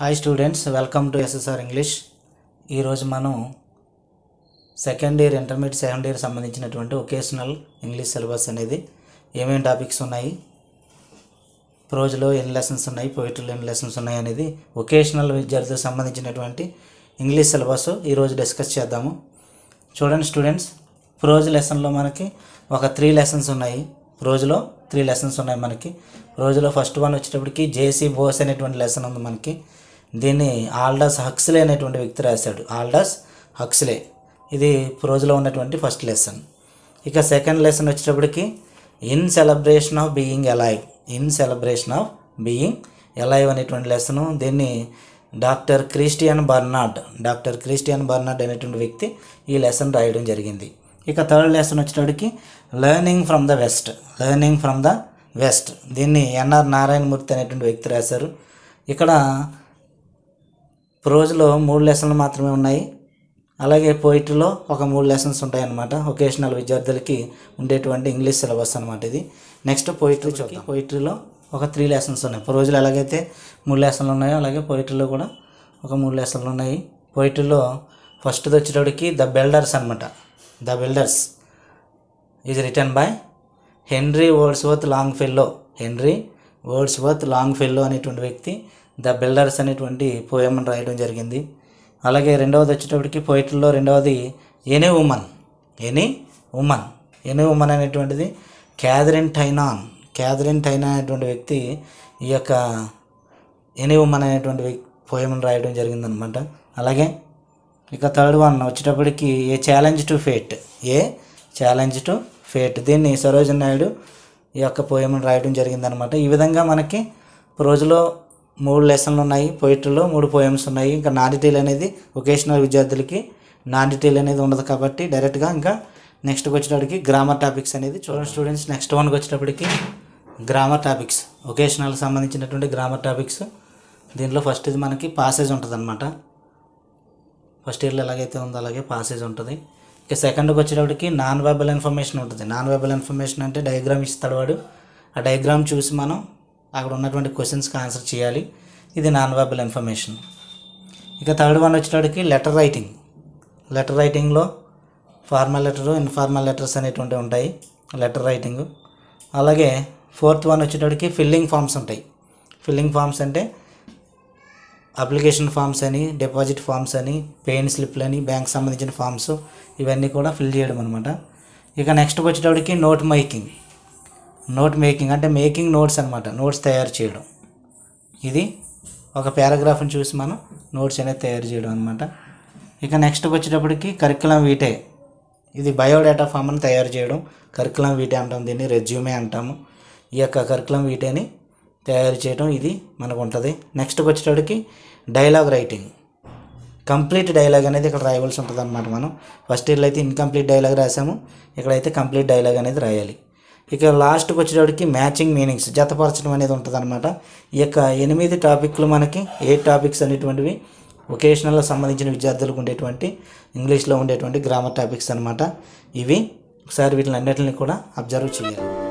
hi students welcome to SSR English ఈరోజు మనం second year intermediate second year సంబంధించినటువంటి vocational English syllabus అనేది ఏమేమి టాపిక్స్ ఉన్నాయి ప్రోజ్లో ఎన్ని లెసన్స్ ఉన్నాయి పోయిటరీలో ఎన్ని లెసన్స్ ఉన్నాయి అనేది ఒకేషనల్ విద్యార్థులకు సంబంధించినటువంటి ఇంగ్లీష్ సిలబస్ ఈరోజు డిస్కస్ చేద్దాము చూడండి స్టూడెంట్స్ ప్రోజ్ లెసన్లో మనకి ఒక త్రీ లెసన్స్ ఉన్నాయి రోజులో త్రీ లెసన్స్ ఉన్నాయి మనకి రోజులో ఫస్ట్ వన్ వచ్చేటప్పటికి జేసీ బోస్ అనేటువంటి లెసన్ ఉంది మనకి దీన్ని ఆల్డస్ హక్స్లే అనేటువంటి వ్యక్తి రాశాడు ఆల్డస్ హక్స్లే ఇది ప్రోజులో ఉన్నటువంటి ఫస్ట్ లెసన్ ఇక సెకండ్ లెసన్ వచ్చేటప్పటికి in celebration of being alive in celebration of being alive అనేటువంటి లెసను దీన్ని doctor Christian Barnard doctor Christian Barnard అనేటువంటి వ్యక్తి ఈ లెసన్ రాయడం జరిగింది ఇక థర్డ్ లెసన్ వచ్చేటప్పటికి learning from the west learning from the west దీన్ని ఎన్ఆర్ నారాయణమూర్తి అనేటువంటి వ్యక్తి రాశారు ఇక్కడ ప్రోజ్లో మూడు లెసన్లు మాత్రమే ఉన్నాయి అలాగే పోయిట్రీలో ఒక మూడు లెసన్స్ ఉంటాయన్నమాట ఒకేషనల్ విద్యార్థులకి ఉండేటువంటి ఇంగ్లీష్ సిలబస్ అనమాట ఇది నెక్స్ట్ పోయిటరీ చూద్దాం పోయిటరీలో ఒక త్రీ లెసన్స్ ఉన్నాయి ప్రోజ్లో ఎలాగైతే మూడు లెసన్లు ఉన్నాయో అలాగే పోయిటరీలో కూడా ఒక మూడు లెసన్లు ఉన్నాయి పోయిటరీలో ఫస్ట్ది వచ్చేటప్పటికి ద బిల్డర్స్ అనమాట the builders is written by Henry Worth Longfellow Henry Worth Longfellow అనేటువంటి వ్యక్తి ద బిల్డర్స్ అనేటువంటి పోయమని రాయడం జరిగింది అలాగే రెండవది వచ్చేటప్పటికి పోయిట్లో రెండవది any woman any woman any woman అనేటువంటిది క్యాథరిన్ టైనాన్ క్యాథరిన్ టైనా అనేటువంటి వ్యక్తి ఈ యొక్క ఎనీ ఉమన్ అనేటువంటి పోయమని రాయడం జరిగిందనమాట అలాగే ఇక థర్డ్ వన్ వచ్చేటప్పటికి a challenge to fate a challenge to fate దీన్ని సరోజన్ నాయుడు ఈ యొక్క పోయమని రాయడం జరిగిందనమాట ఈ విధంగా మనకి రోజులో మూడు లెసన్లు ఉన్నాయి పోయిటరీలో మూడు పోయమ్స్ ఉన్నాయి ఇంకా నాడిటీలు అనేది ఒకేషనల్ విద్యార్థులకి నాడిటీలు అనేది ఉండదు కాబట్టి డైరెక్ట్గా ఇంకా నెక్స్ట్కి వచ్చేటప్పటికి గ్రామర్ టాపిక్స్ అనేది చూడండి స్టూడెంట్స్ నెక్స్ట్ వన్కి వచ్చేటప్పటికి గ్రామర్ టాపిక్స్ ఒకేషనల్ సంబంధించినటువంటి గ్రామర్ టాపిక్స్ దీనిలో ఫస్ట్ ఇది మనకి పాసేజ్ ఉంటుంది అనమాట ఫస్ట్ ఇయర్లో ఎలాగైతే ఉందో అలాగే పాసేజ్ ఉంటుంది ఇక సెకండ్కి వచ్చేటప్పటికి నాన్ వెబల్ ఇన్ఫర్మేషన్ ఉంటుంది నాన్ వెబల్ ఇన్ఫర్మేషన్ అంటే డయాగ్రామ్ ఇస్తాడు వాడు ఆ డయాగ్రామ్ చూసి మనం అక్కడ ఉన్నటువంటి క్వశ్చన్స్కి ఆన్సర్ చేయాలి ఇది నాన్ వెబల్ ఇన్ఫర్మేషన్ ఇక థర్డ్ వన్ వచ్చేటప్పటికి లెటర్ రైటింగ్ లెటర్ రైటింగ్లో ఫార్మల్ లెటరు ఇన్ఫార్మల్ లెటర్స్ అనేటువంటి ఉంటాయి లెటర్ రైటింగ్ అలాగే ఫోర్త్ వన్ వచ్చేటప్పటికి ఫిల్లింగ్ ఫామ్స్ ఉంటాయి ఫిల్లింగ్ ఫామ్స్ అంటే అప్లికేషన్ ఫామ్స్ అని డిపాజిట్ ఫామ్స్ అని పెయిన్ స్లిప్లు అని బ్యాంక్ సంబంధించిన ఫామ్స్ ఇవన్నీ కూడా ఫిల్ చేయడం అనమాట ఇక నెక్స్ట్ వచ్చేటప్పటికి నోట్ మేకింగ్ నోట్ మేకింగ్ అంటే మేకింగ్ నోట్స్ అనమాట నోట్స్ తయారు చేయడం ఇది ఒక పారాగ్రాఫ్ని చూసి మనం నోట్స్ అనేది తయారు చేయడం అనమాట ఇక నెక్స్ట్కి వచ్చేటప్పటికి కరికులం వీటే ఇది బయోడేటా అని తయారు చేయడం కరికులం వీటే అంటాం దీన్ని రెజ్యూమే అంటాము ఈ యొక్క కరికులం వీటేని తయారు చేయడం ఇది మనకు ఉంటుంది నెక్స్ట్కి వచ్చేటప్పటికి డైలాగ్ రైటింగ్ కంప్లీట్ డైలాగ్ అనేది ఇక్కడ రాయవలసి ఉంటుంది అనమాట మనం ఫస్ట్ ఇయర్లో అయితే ఇన్కంప్లీట్ డైలాగ్ రాసాము ఇక్కడైతే కంప్లీట్ డైలాగ్ అనేది రాయాలి ఇక లాస్ట్కి వచ్చేటప్పటికి మ్యాచింగ్ మీనింగ్స్ జతపరచడం అనేది ఉంటుంది ఈ యొక్క ఎనిమిది టాపిక్లు మనకి ఏ టాపిక్స్ అనేటువంటివి వొకేషనల్లో సంబంధించిన విద్యార్థులకు ఉండేటువంటి ఇంగ్లీష్లో ఉండేటువంటి గ్రామర్ టాపిక్స్ అనమాట ఇవి ఒకసారి వీటిని అన్నిటిని కూడా అబ్జర్వ్ చేయాలి